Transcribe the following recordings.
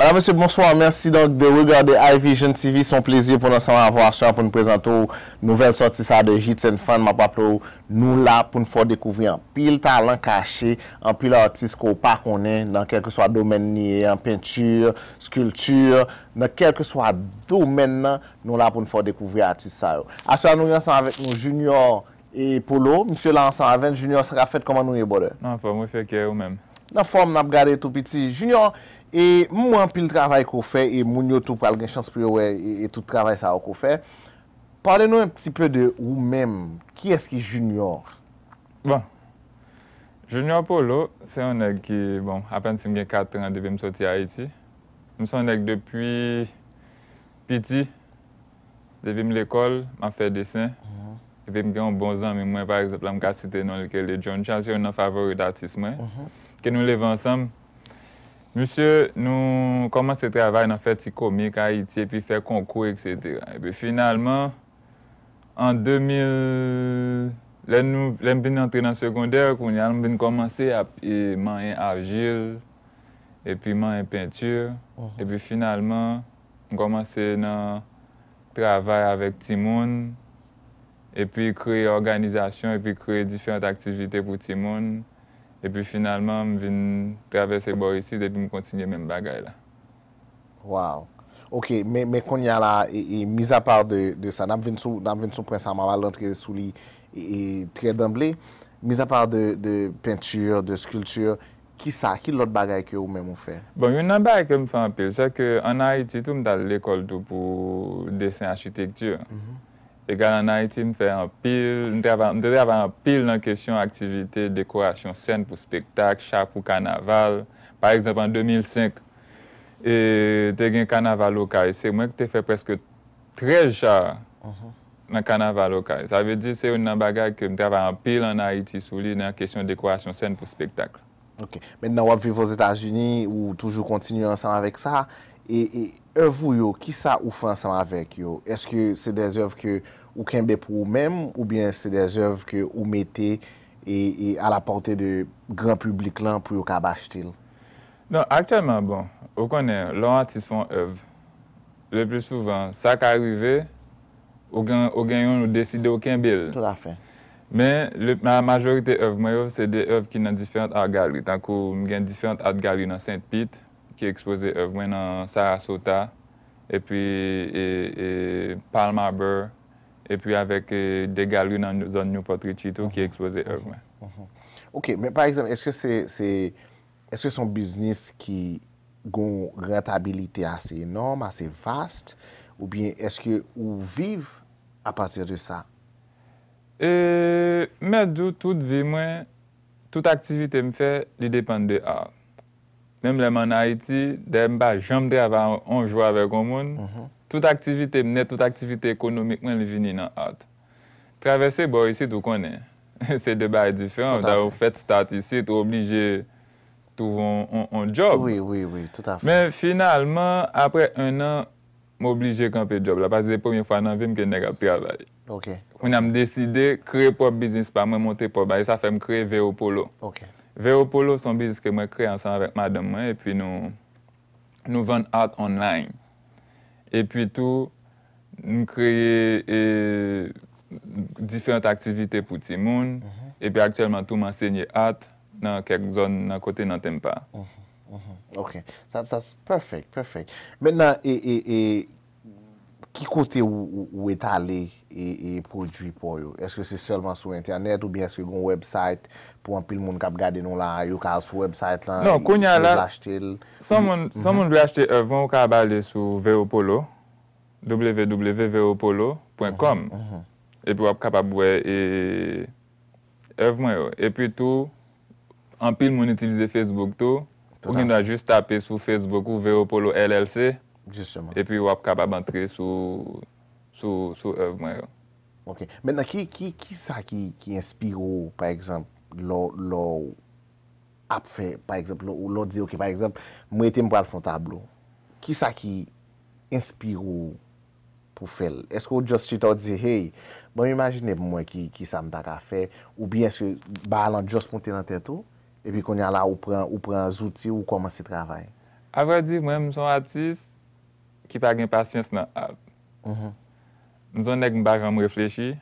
Monsi bonsoy, mersi de regade iVision TV son plezy pou nan san avwa aswa pou nou prezentou nouvel sortisa de Hit and Fun. Mapa plou nou la pou nou fwa dekouvri an pil talan kache, an pil artist ko pak onen nan kelke swa domen niye, an pintur, skulptur, nan kelke swa domen nan nou la pou nou fwa dekouvri atisa yo. Aswa nou yansan avek nou Junior e Polo, monsi lan san avek Junior sa ka fet koman nou e bode? Nan fwa mwen fwe kere ou men. Nan fwa mwen ap gade tou piti Junior. E moun anpil travay ko fè, e moun yo tou pal gen chans pou yo wè, e, e tout travay sa wè ko fè. Pade nou anpil si pè de ou mèm, ki eski junior? Bon, junior pou lò, se yon ek ki, bon, apen si mwen gen 4 an devim soti Haiti, mwen son ek depi piti, devim l'ekol, man fè desen, mhm. devim gen bon zan, mwen par exemple, am kase te nou le kele John Charles, yon nan favori datis mwen, mhm. ke nou lev ansam, Mousse nou komanse travay nan fè ti komik a iti e pi fè konkou et sètera. E pi uh-huh. finalman, an 2000, lèm bin antre nan sekondèr, koun yalm bin komanse api man yon argil, e pi man yon pintur, e pi finalman, komanse nan travay avèk ti moun, e pi kreye organizasyon, e pi kreye difyant aktivite pou ti moun, Epi finalman, m vin travese bor isi, depi m kontinye men bagay la. Waou, ok, me konya la, e miz a par de sa, nam vin sou, nam vin sou prensa mama, lantre sou li, e tre damble, miz a par de pentyur, de skulptur, ki sa, ki lot bagay ke ou men mou fe? Bon, yon nan bagay ke m fan pil, se ke anay iti toum dal lekol tou pou desen arkitektur, mm-hmm. E gwa nan Haiti, m fè an pil. M te avan an pil nan kesyon aktivite, dekorasyon sen pou spektak, chak pou kanaval. Par eksemp an 2005, te gen kanaval lokay. Se mwen te fè preske tre chak nan kanaval lokay. Sa ve di se yon nan bagay ke m te avan an pil nan Haiti sou li nan kesyon dekorasyon sen pou spektak. Ok. Men nan wap vi vo Zeta Juni, ou toujou kontinu ansan avèk sa, e evou yo, ki sa ou fè ansan avèk yo? Eske se dezyev ke... ou kèmbe pou ou mèm, ou byen se des oev ki ou mette e, e a la pante de gran publik lan pou yo kabache til. Non, aktèlman, bon, ou konè, lorantis fon oev. Le plus souvan, sa ka rive, ou genyon ou deside ou kèmbe. Tout la fè. Men, la majorite oev mwen oev, se de oev ki nan difiant ad galri, tankou mwen gen difiant ad galri nan Saint-Pitre ki ekspoze oev mwen nan Sarah Sota e pi Palma Burr epi avèk euh, de galri nan zon nou patrit chito ki ekspoze ev men. Mm-hmm. Ok, men par exemple, eske son biznis ki goun rentabilite ase enom, ase vast, ou bien eske ou viv apasir de sa? Euh, men do tout vi mwen, tout aktivite mwen fe, li depande de av. Men mwen an Haiti, dem ba jom de av anjou avèk o moun, Bon, tout aktivite mne, tout aktivite ekonomikman li vini nan art. Travesse bo, isi tou konen. Se debay diferan, ou fèt start isi, tou oblije tou on job. Oui, oui, oui, tout à fait. Men finalman, apre un an, m'oblije konpe job la. Pas zè pou yon fwa nan vim ke nega pya vay. Ok. Mwen am deside kre pop bizis pa mwen monte pop vay. Sa fèm kre Veo Polo. Ok. Veo Polo son bizis ke mwen kre ansan vek mademman. E pi nou vende art online. Epi tou, nou kreye euh, diferent aktivite pou ti moun, mm-hmm. epi aktelman tou mansenye at nan kèk zon nan kote nan tempa. Mm-hmm. Mm-hmm. Ok, that's perfect, perfect. Mè nan e... Ki kote ou etale e, e podjwi pou yo? Eske se solman sou internet ou bi eske goun website pou an pil moun kap gade nou la yo ka sou website lan? Non, konya la, son moun vlaste mm-hmm. evman ou kap bale sou Veopolo, www.veopolo.com mm-hmm. mm-hmm. E pou wap kap ap bwe evman yo. E pi tou, an pil moun itilize Facebook tou, ou ganda jist tape sou Facebook ou Veopolo LLC. Justement. E pi wap kabab antre sou ev mwen yo. Ok. Mwen a ki sa ki inspiro, par ekzamp, lor ap fe, par ekzamp, lor diyo ki par ekzamp, mwen ete mpwa l fon tablo. Ki sa ki inspiro pou fel? Esko ou just chita ou diye, hey, mwen bon, imagine mwen ki sa mdaka fe, ou biye eske ba alan just ponte nan tetou, e pi konye ala ou pran zouti ou koman se travay? Avwa di, mwen mson atis ki pa gen pasyens nan ap. Mhm. Mzon nek m bakan m reflechi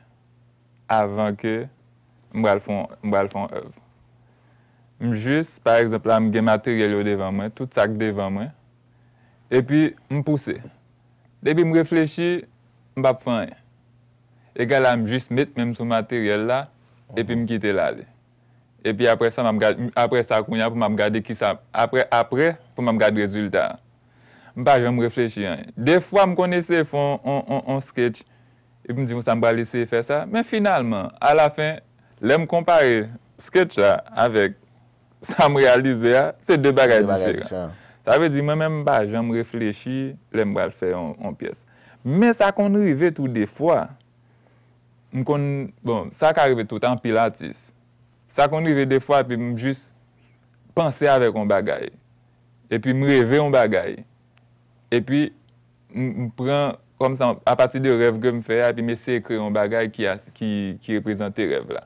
avan ke m bral fon ev. M jis, par exemple, am gen materyel yo devan mwen, tout sak devan mwen, epi m pouse. Depi m reflechi, m bap fany. E gala m jis mit, menm sou materyel la, epi m kite la li. Epi apre sa, apre sa kounya, pou m am gade ki sa. Apre, apre, pou m am gade rezultat. M pa jen m reflechi an. De fwa m konese fwa an sketch, epi m di m sa m bralise fwe fwe sa, men finalman, a la fin, le m kompare sketch la, avèk sa m realize a, se de bagay difire. Sa ve di m m m pa jen m reflechi, le m bral fwe an piyes. Men sa konrive tout de fwa, m kon, bon, sa ka rive tout an pilatis, sa konrive de fwa, api m jis panse avèk an bagay, epi m reve an bagay, E pi, m pren kom san apati de rev ge m fè ya, pi m ese kre yon bagay ki reprezante rev la.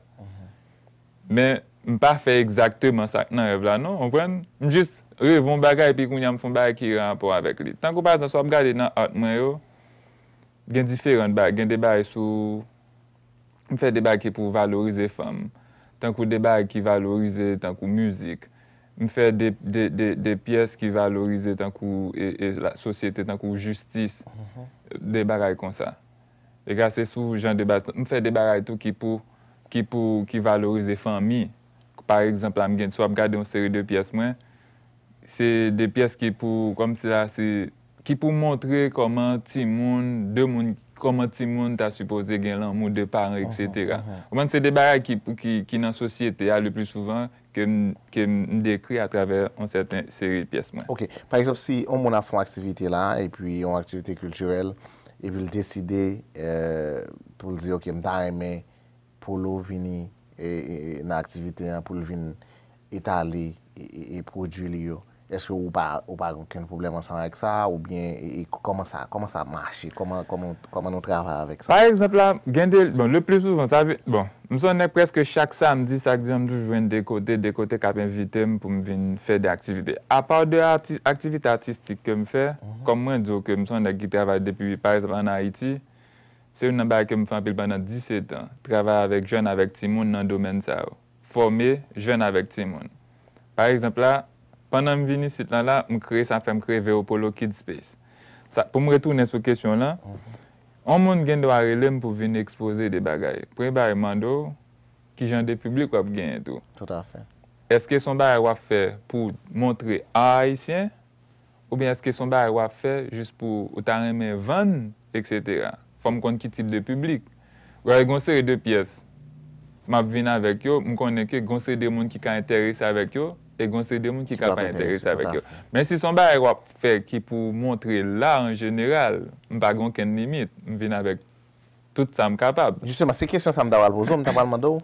Men, m pa fè exaktèman sak nan rev la, non? M jis rev yon bagay, pi koun yon foun bagay ki yon anpou avèk li. Tan kou pasan sou, m gade nan atman yo, gen diferent bagay. Gen de bagay sou, m fè de bagay pou valorize fèm. Tan kou de bagay ki valorize, tan kou müzik. m fè dè pyes ki valorize tan kou e la sosyete tan kou justis mm-hmm. dè baray kon sa. E grase sou jan debat, m fè dè baray tou ki pou ki valorize fami. Par exemple, am gen so ap gade yon seri dè pyes mwen, se dè pyes ki pou, ki pou montre koman ti moun, de moun, koman ti moun ta suppose gen lan moun depan, etc. Koman se dè baray ki nan sosyete a le plus souvan, ke m dekri akravel an sèten sèri pyes mwen. Ok, pa eksof si on m wana fwen aktivite la e pi yon aktivite kültürel e pi l deside pou l ziyo ki m ta eme pou lou vini nan aktivite pou l vini etali e pou djili yo. Eske ou pa, ou pa gen problem ansan ek sa, ou bien, e koman sa, koman sa marshe, koman, koman, koman nou travè avèk sa? Par exemple, la, gende, bon, le ples ouvan, sa, bon, msonen preske chak sa, mdi, sak di an, mdou, jwen dekote, dekote kapen vitèm pou mvin fè de aktivite. Apar de aktivite artistik ke m fè, koman mhm. di yo ke msonen ki travè depi Paris apan Haiti, se yon nabè ke m fè anpil banan 17 an, travè avèk jen avèk timoun nan domen sa ou. Formè, jen avèk timoun. Par exemple la, Fwa nan m vini sit lan la, m kreye san fèm kreye Veo Polo Kid Space. Pou m retou nè sou kesyon lan, an moun gen do a relem pou vini ekspoze de bagay. Preman bè mandor, ki jan de publik wap gen etou. Tout a fè. Eske son bè a wafè pou montre a Aisyen, ou bè eske son bè a wafè jist pou otareme van, etc. Fwa m kont ki tip de publik. Wè gonsère de piyes. M ap vini avèk yo, m konen ke gonsère de moun ki kan enterese avèk yo, E gonsri de moun ki ka pa interese avèk yo. Men si son ba er wap fèk ki pou montre la an jeneral, m bagon ken limit, m vin avèk tout sa m kapab. Justema, se kesyon sa m daval bozo, m daval mandou,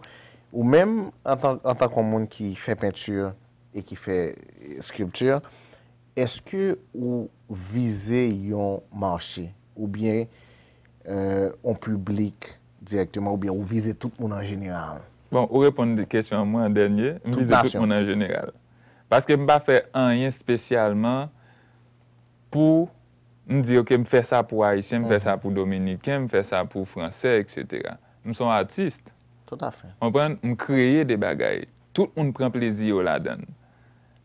ou menm an tan kon moun ki fè pintur e ki fè skriptur, eske ou vize yon manche, ou bien on euh, publik direktman, ou bien ou vize tout moun an jeneral. Bon, ou repon de kesyon an moun an denye, m vize tout moun an jeneral. Paske m pa fè anyen spesyalman pou m di okè m fè sa pou Haitien, m fè sa pou Dominikien, m fè sa pou Fransè, etc. M son artiste. Tout a fè. M pren, m kreye de bagay. Tout un pren plezi yo la den.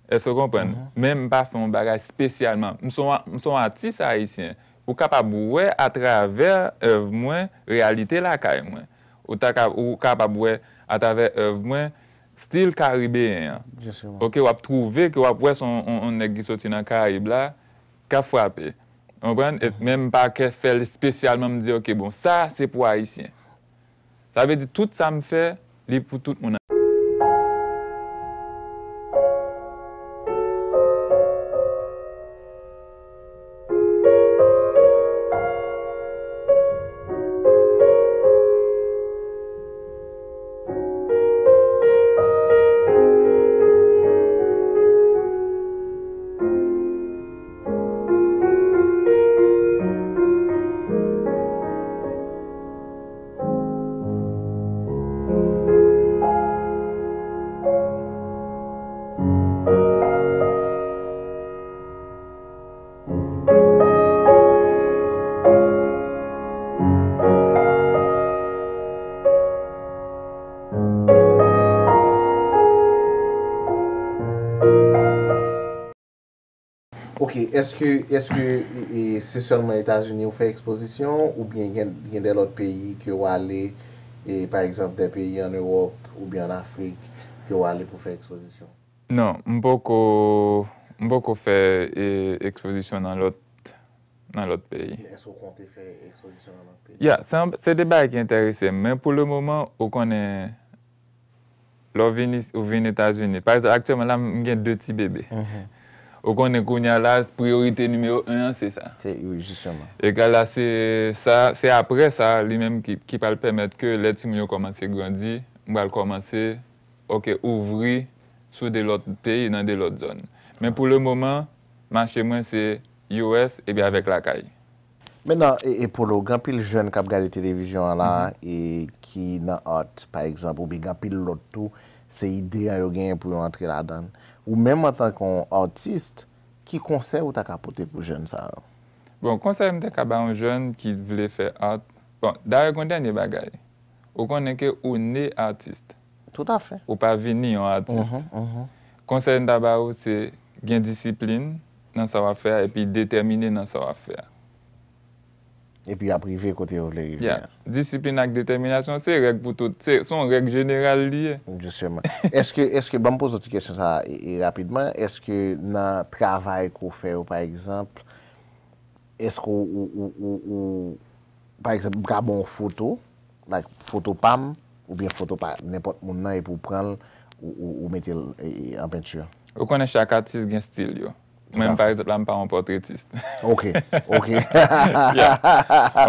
E so kompren. Men m pa fè un bagay spesyalman. M son artiste Haitien. Ou kapabouwe atraver ev mwen realite la kay mwen. Ou kapabouwe atraver ev mwen. Stil Karibè yon. Ok, wap trouve ki wap wè son negri soti nan Karibè la, ka fwapè. Mèm pa ke fèl spesyalman m di ok, bon, sa se pou Aisyen. Sa ve di tout sa m fè, li pou tout mounan. Est-ce que c'est e, seulement Etats-Unis ou fait exposition ou bien y'en de l'autre pays que w'allez, par exemple des pays en Europe ou bien en Afrique, que w'allez pou fait exposition? Non, m'bo ko fait exposition dans l'autre pays. Est-ce qu'on te fait exposition dans l'autre pays? Ya, c'est débat qui est intéressé, mais pou le moment ou konnen l'on vini Etats-Unis, par exemple actuellement là m'gen deux petits bébés. Mm-hmm. Ou konnen konya la, priorite nimeyo 1 an se sa. Se, oui, justyoman. E ka la se sa, se apre sa, li menm ki pal pemet ke let si mwen yo komanse grandi, mwen pal komanse, ok, ouvri sou de lot peyi nan de lot zon. Men pou le mouman, manche mwen se iOS e bi avek lakay. Men nan, e, e pou lo, gen pil jen kap gade televizyon la, mhm. e ki nan hot, par ekzampou, bi gen pil lot tou, se ide a yo gen pou yo antre la dan? Ou menman ta kon artist, ki konsey ou ta kapote pou jen sa a? Bon, konsey mte ka ba yon jen ki vle fe art. Bon, da re konten yon bagay, ou konen ke ou ne artist. Tout a fe. Ou pa veni yon artist. Mhm, mhm. Konsey mte ba ou se gen disiplin nan sa wafere epi determine nan sa wafere. E pi a prive kote yo vle rive. Ya, disipine ak deteminyasyon se rek pou tout, se son rek jeneral liye. Jusye man. Eske, eske, ba mpoz oti kesyon sa rapidman, eske nan travay kou fè ou par eksemple, eske ou, ou, ou, ou, ou, par eksemple, bra bon foto, like foto pam, ou bien foto pa, nepot moun nan e pou pran ou metil en peintur. Ou konen chakatis gen stil yo. Men, mhm, par exemple, an pa an portretist. Ok, ok. Ya,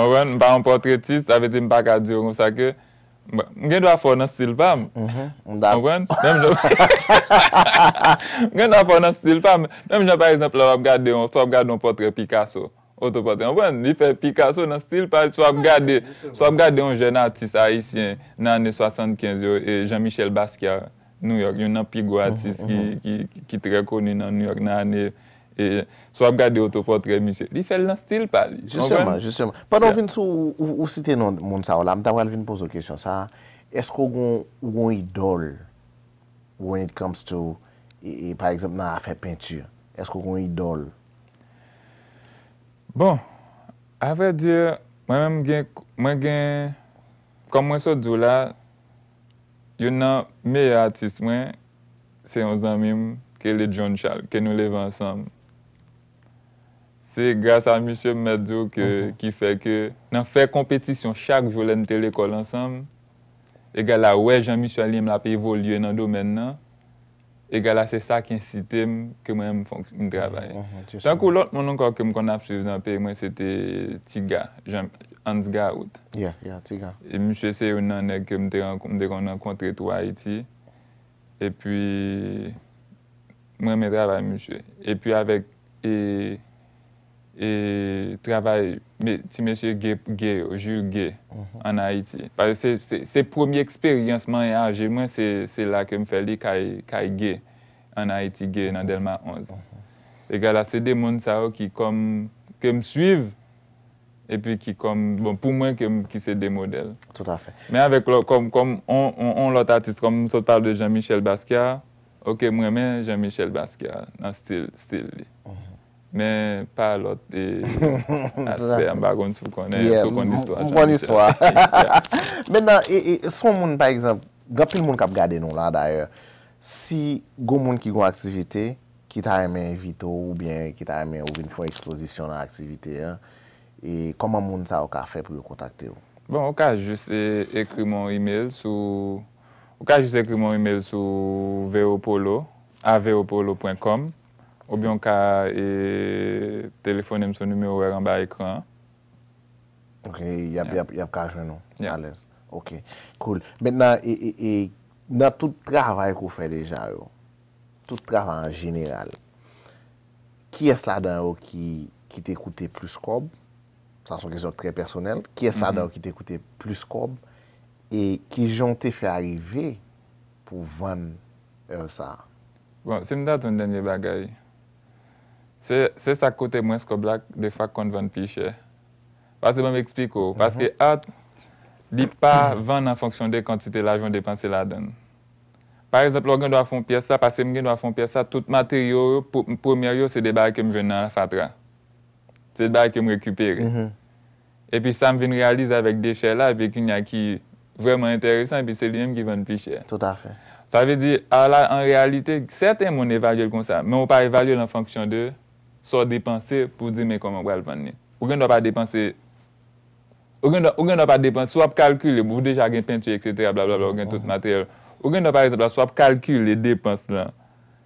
an pa an portretist, aveti mpa ka diyon. Sa ke, mwen gen do a fò nan stil fam. An da. An mwen, dem jè. Mwen do a fò nan stil fam. Dem jè, par exemple, an ap gade yon, sou ap gade yon portret Picasso. An mwen, yon fè Picasso nan stil fam. Sou ap gade yon jè nan artiste haïsien nan anè 75 yo e Jean-Michel Basquiat, New York. Yon nan pigou artiste ki te rekoni nan New York nan anè... E, sou ap gade yotou potre misye. Li fel nan stil pali. Justyman, justyman. Padon vin sou, ou site non moun sa ou la, mta wal vin pouzo kesyon sa, esko goun, goun idol, when it comes to, e, e, par exemple nan afe peintye, esko goun idol? Bon, avre di, mwen gen, mwen gen, komwen sou djou la, yon nan meye artist mwen, se yon zanmim, ke le John Charles, ke nou lev ansam. Sè, grase a M. Medjou ki fè ke nan fè kompetisyon chak joulè nou tè l'ekol ansam, e gala wè jan M. Ali uh-huh, uh-huh, m la pè y vo lye nan domen nan, e gala sè sa ki insite m ke mè m fòk m dravay. Sè an kou lòt moun an kòk m kon ap sè vè nan pè, mwen sè tè tiga, an tiga out. Yeah, yeah, tiga. E M. se yon nan ek m dek an an kontre to Haiti, e pwi mè m dravay M. E pwi avèk e... E travay, ti mèche gay, gey, oujil gay, mhm. an Haiti. Parè mhm. bon, se promye eksperyansman ya, jè mwen se la kem fè li kaj gay an Haiti, gay nan Delma 11. E gala se de moun sa ou ki kom, kem suiv, epi ki kom, bon pou mwen kem ki se demodel. Tout afè. Mè avèk kon, kon, kon, on lot atis kon, mson tal de Jean-Michel Basquiat, ou ke mwen men Jean-Michel Basquiat nan stil li. Hmm. Men, pa lot e aspe ambagon sou konen, sou konen istwa. Mpon istwa. Men nan, e, e, e sou moun, par exemple, gapil moun kap gade nou la daye, si goun moun ki goun aktivite, ki ta remen evito ou bien ki ta remen ou bin fwen ekspozisyon an aktivite, e koman moun sa wak a fe pou yo kontakte yo? Bon, wak a juse ekri moun email sou veopolo, aveopolo.com, Ou byon ka e telefonem son nume ou e ramba ekran. Ok, yap ka jwen nou. Ya. Alez. Ok, cool. Men nan, e, e, e nan tout travay kou fwe deja yo. Tout travay an general. Ki es la dan yo ki te koute plus kob? San son kese yo kre personel. Ki es la mm-hmm. dan yo ki te koute plus kob? E ki jon te fwe arive pou van sa? Euh, bon, se mda ton denye bagay. Ok. Se sa kote mwen sko blak de fwa kon van pi chè. Pase bon m eksplik ou. Pase ke mhm. at, li pa van nan fonksyon de kantite la joun depanse la den. Par exemple, lor gen do a fon pi sa, pa se m gen do a fon pi sa, tout mater yo, pou m premier yo, se de bay ke m ven nan la fatra. Se de bay ke m rekupir. Mhm. E pi sa m ven realize avèk de chè la, vèk yon ya ki vwèman enteresan, e pi se li m ki van pi chè. Tout afè. Sa ve di, ala, an realite, sèten moun evalye l kon sa, moun pa evalye l an fonksyon de... sò depanse pou di men koman wèl vanne. Ogen dò pa depanse, ogen dò pa depanse, swap kalkule, mwou deja gen pintye, etc., blablabla, ogen tout materyèl. Ogen dò pa resabla, swap kalkule le depanse lan.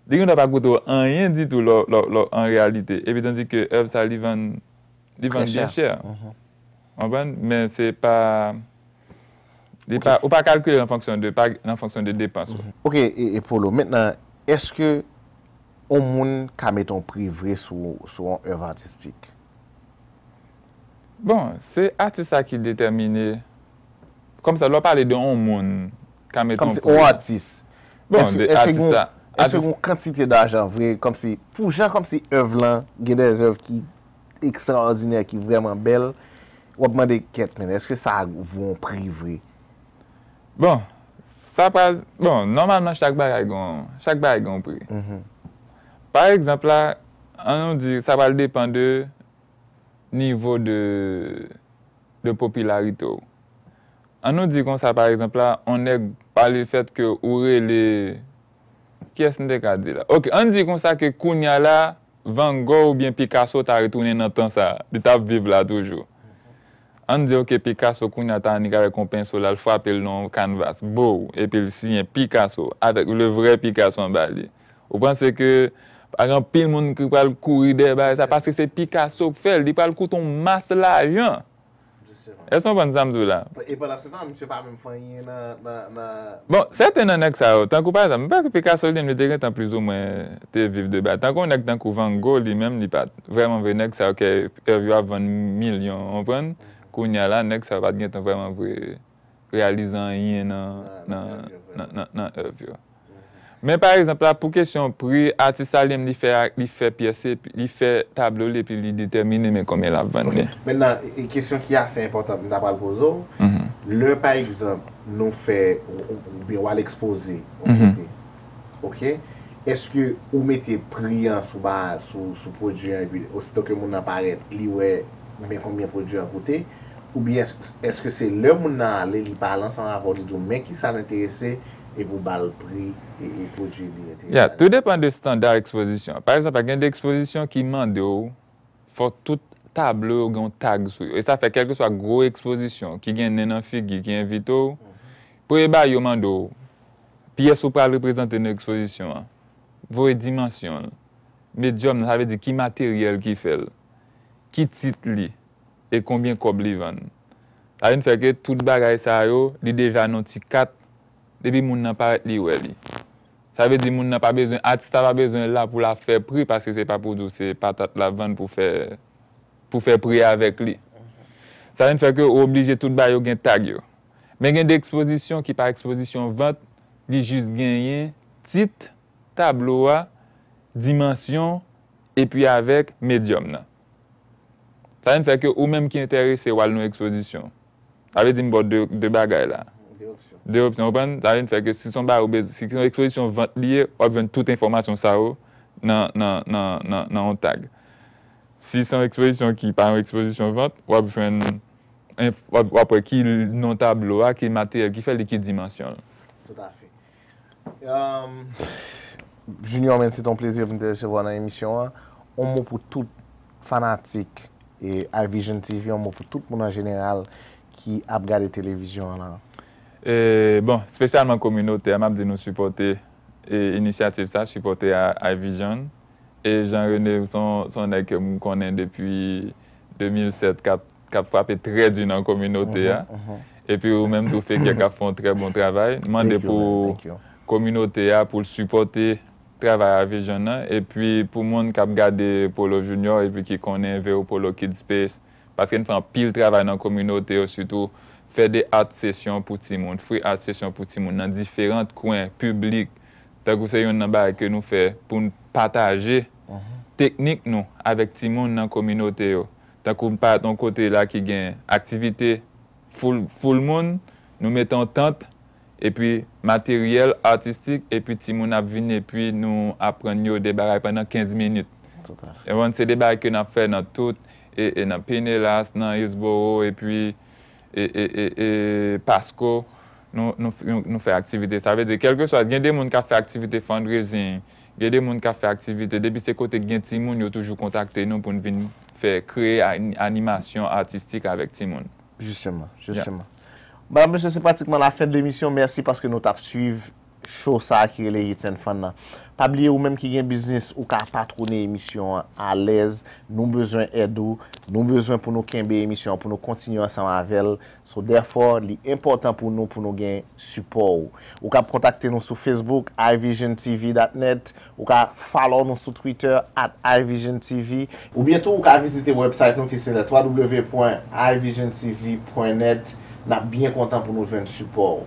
Dè gen dò pa goutou anyen ditou lò en realite. Evitansi ke ev sa li van li van gen chèr. Mwen, men, se pa ou pa kalkule lan fanksyon de, nan fanksyon de depanse. Ok, e Polo, men nan, eske On moun kam eton pri vre sou yon ev artistik? Bon, se artist a ki determine, kom sa lor pale de on moun kam eton pri. Kom se on artist? Bon, de artist a... Est se yon kantite d'ajan vre, kom se pou jan kom se ev lan, genèz ev ki ekstraordinèr ki vreman bel, wapman de ket men, est se sa voun pri vre? Bon, sa prase... Bon, normalman chak bay a yon pri. Mm-hmm. Par exemple la, anon di, sa pal depande nivo de popularito. Anon di kon sa, par exemple la, anon di kon sa, pal le fet ke oure le kyes ne de ka di la. Anon di kon sa ke kounya la, vangou ou bien pikasou ta retounen nan ton sa. De ta viv la toujou. Anon di yo ke pikasou kounya ta ni gare kompenso la l fwa pel non canvas. Bou. E pel si nyen pikasou. Atak, le vre pikasou an bali. Ou pranse ke Ajan pil moun ki pal kouri deba e sa, paske se Picasso k fèl, di pal kouton mas la ajan. Je sè ron. E sè ron pan Zamzou la. E pal ase tan, mwen se par mwen fanyen nan... Bon, sè tè nan nek sa ou, tan kou par zan, mwen pa ki Picasso li mwen dekè tan plizou mwen te viv deba. Tan kou nek tan kou vangou li mèm, li pat vèman vè nek sa ou ke ervyo avan milyon. On pren, kou nyala nek sa wad gen tan vèman vè realizan yen nan ervyo. Men par exemple la pou kesyon, pou artis alem li fe piase, li fe tablou li pi li determine men kome la vwane. Men nan, e kesyon ki ase importan, mda pal pozo, mhm. le par exemple nou fe ou bi wale expose, ouke, mhm. eske ou mette priyans ou ba sou produyen, osito ke moun aparet li we men kome produyen kote, ou bi eske se le moun nan li li palan san avodi doun men ki sa l'interese, E pou bal pri, e, e pou jibye te. Ya, tout depan de standar ekspozisyon. Par exemple, ak gen de ekspozisyon ki mande ou, fò tout table ou gen tag sou yo. E sa fè kelke swa gro ekspozisyon, ki gen nenan figi, ki gen vitou. Mhm. Pou e ba yo mande ou, piye sou pral reprezenten ekspozisyon an, vò e dimansyon an. Me djom nan avè di ki materyel ki fèl, ki tit li, e konbyen kob li van. A yon fè ke tout bagay sa yo, li devan non an ti kat, Depi moun nan pa li wè li. Sa ve di moun nan pa bezon, ati ta pa bezon la pou la fè pri paske se pa pou dou se patat la vèn pou fè pri avèk li. Sa ven fè kè ou oblije tout bayo gen tag yo. Men gen de ekspozisyon ki pa ekspozisyon vèn, li juz gen yen tit, tablo a, dimansyon, epi avèk, medyom nan. Sa ven fè kè ou menm ki enteri se wal nou ekspozisyon. Sa ve di mbo de bagay la. Dè opsyon oupan, zayen fèkè si son bar ou bez, si son ekspozisyon vante liye, wap jwen tout informasyon sa ou nan, nan, nan, nan, nan, nan, nan on tag. Si son ekspozisyon ki par an ekspozisyon vante, wap jwen, wap wap wè ki non tablo a, ki mater, ki fè likid dimensyon. Tout afi. Euh, Junior, mwen se ton plezi ap mwen te chevwa nan emisyon a. On mou pou tout fanatik e I-Vision TV, on mou pou tout mounan jeneral ki ap gade televizyon a nan. E, bon, spesyalman kominote, am ap di nou suporte inisiativ sa, suporte a vijan. E jan rene son ek moun konen depi 2007, kap frape tre di nan kominote ya. E pi ou menm tou fekye kap fon tre bon travay. Mande pou kominote ya pou suporte travay a vijan nan. E pi pou moun kap gade polo junior, e pi ki konen veyo polo kidspace. Paske nifan pil travay nan kominote yo sutou. fè de art sesyon pou ti moun, free art sesyon pou ti moun, nan diferant kwen, publik, ta kou se yon nanbare ke nou fè pou pataje mhm. teknik nou, avèk ti moun nan kominote yo. Ta kou mpa ton kote la ki gen aktivite ful moun, nou metan tent, e pi materyel artistik, e pi ti moun ap vine, pi nou apren yo debaray panan 15 minit. E wansè debarake nan fè nan tout, e, e nan Penelas, nan Hillsborough, e pi... e, e, e, e pasko nou fè aktivite. Sa vede, kelke swa, gen de moun ka fè aktivite fondrezin, gen de moun ka fè aktivite, debi se kote gen ti moun, yo toujou kontakte nou pou nou vin fè kreye animasyon artistik avek ti moun. Justyman, justyman. Madame, monsen, se pratikman la fèd de misyon. Mersi paske nou tap suyv. Chosa akire le yiten fondan. Pabliye ou menm ki gen biznis, ou ka patroune emisyon a lez. Nou bezwen edou, nou bezwen pou nou kenbe emisyon, pou nou kontinyon san avel. So derfor, li important pou nou pou nou gen supo. Ou ka kontakte nou sou Facebook, iVisionTV.net. Ou ka follow nou sou Twitter, at iVisionTV. Ou bientou ou ka vizite website nou ki se le www.ivisiontv.net. Na byen kontant pou nou jwen supo.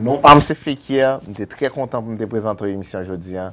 Non pa mse fikye, mte tre kontant pou mte prezento emisyon jodi an.